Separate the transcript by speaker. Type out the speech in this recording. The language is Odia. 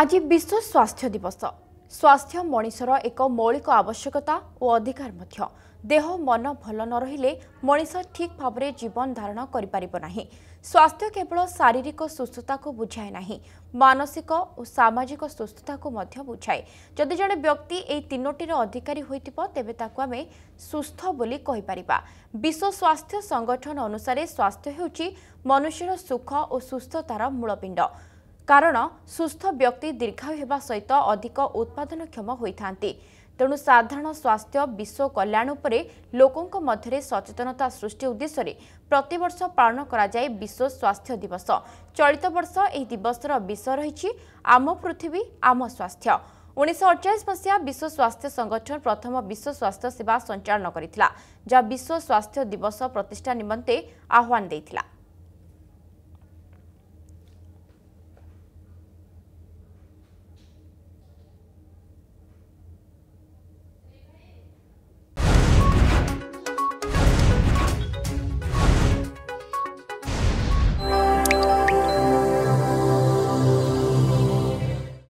Speaker 1: ଆଜି ବିଶ୍ୱ ସ୍ୱାସ୍ଥ୍ୟ ଦିବସ ସ୍ୱାସ୍ଥ୍ୟ ମଣିଷର ଏକ ମୌଳିକ ଆବଶ୍ୟକତା ଓ ଅଧିକାର ମଧ୍ୟ ଦେହ ମନ ଭଲ ନ ରହିଲେ ମଣିଷ ଠିକ୍ ଭାବରେ ଜୀବନ ଧାରଣ କରିପାରିବ ନାହିଁ ସ୍ୱାସ୍ଥ୍ୟ କେବଳ ଶାରୀରିକ ସୁସ୍ଥତାକୁ ବୁଝାଏ ନାହିଁ ମାନସିକ ଓ ସାମାଜିକ ସୁସ୍ଥତାକୁ ମଧ୍ୟ ବୁଝାଏ ଯଦି ଜଣେ ବ୍ୟକ୍ତି ଏହି ତିନୋଟିର ଅଧିକାରୀ ହୋଇଥିବ ତେବେ ତାକୁ ଆମେ ସୁସ୍ଥ ବୋଲି କହିପାରିବା ବିଶ୍ୱ ସ୍ୱାସ୍ଥ୍ୟ ସଂଗଠନ ଅନୁସାରେ ସ୍ୱାସ୍ଥ୍ୟ ହେଉଛି ମନୁଷ୍ୟର ସୁଖ ଓ ସୁସ୍ଥତାର ମୂଳପିଣ୍ଡ କାରଣ ସୁସ୍ଥ ବ୍ୟକ୍ତି ଦୀର୍ଘାୟୁ ହେବା ସହିତ ଅଧିକ ଉତ୍ପାଦନକ୍ଷମ ହୋଇଥାନ୍ତି ତେଣୁ ସାଧାରଣ ସ୍ୱାସ୍ଥ୍ୟ ବିଶ୍ୱ କଲ୍ୟାଣ ଉପରେ ଲୋକଙ୍କ ମଧ୍ୟରେ ସଚେତନତା ସୃଷ୍ଟି ଉଦ୍ଦେଶ୍ୟରେ ପ୍ରତିବର୍ଷ ପାଳନ କରାଯାଏ ବିଶ୍ୱ ସ୍ୱାସ୍ଥ୍ୟ ଦିବସ ଚଳିତ ବର୍ଷ ଏହି ଦିବସର ବିଷୟ ରହିଛି ଆମ ପୃଥିବୀ ଆମ ସ୍ୱାସ୍ଥ୍ୟ ଉଣେଇଶହ ଅଠଚାଳିଶ ମସିହା ବିଶ୍ୱ ସ୍ୱାସ୍ଥ୍ୟ ସଂଗଠନ ପ୍ରଥମ ବିଶ୍ୱ ସ୍ୱାସ୍ଥ୍ୟ ସେବା ସଞ୍ଚାଳନ କରିଥିଲା ଯାହା ବିଶ୍ୱ ସ୍ୱାସ୍ଥ୍ୟ ଦିବସ ପ୍ରତିଷ୍ଠା ନିମନ୍ତେ ଆହ୍ୱାନ ଦେଇଥିଲା